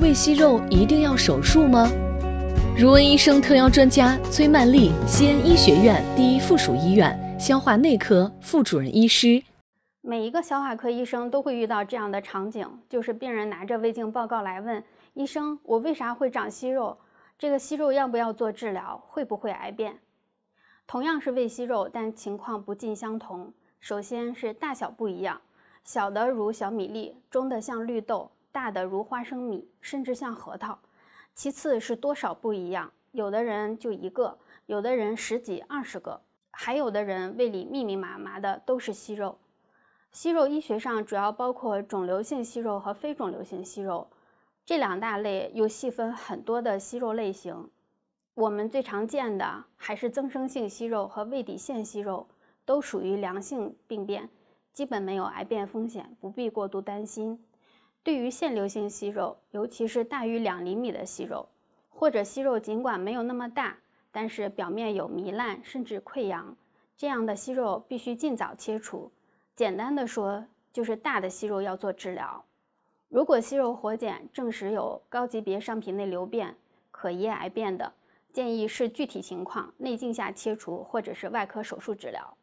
胃息肉一定要手术吗？如恩医生特邀专家崔曼丽，西安医学院第一附属医院消化内科副主任医师。每一个消化科医生都会遇到这样的场景，就是病人拿着胃镜报告来问医生：“我为啥会长息肉？这个息肉要不要做治疗？会不会癌变？”同样是胃息肉，但情况不尽相同。首先是大小不一样，小的如小米粒，中的像绿豆。大的如花生米，甚至像核桃。其次是多少不一样，有的人就一个，有的人十几、二十个，还有的人胃里密密麻麻的都是息肉。息肉医学上主要包括肿瘤性息肉和非肿瘤性息肉，这两大类又细分很多的息肉类型。我们最常见的还是增生性息肉和胃底腺息肉，都属于良性病变，基本没有癌变风险，不必过度担心。对于腺瘤性息肉，尤其是大于两厘米的息肉，或者息肉尽管没有那么大，但是表面有糜烂甚至溃疡，这样的息肉必须尽早切除。简单的说，就是大的息肉要做治疗。如果息肉活检证实有高级别上皮内瘤变、可疑癌变的，建议视具体情况内镜下切除或者是外科手术治疗。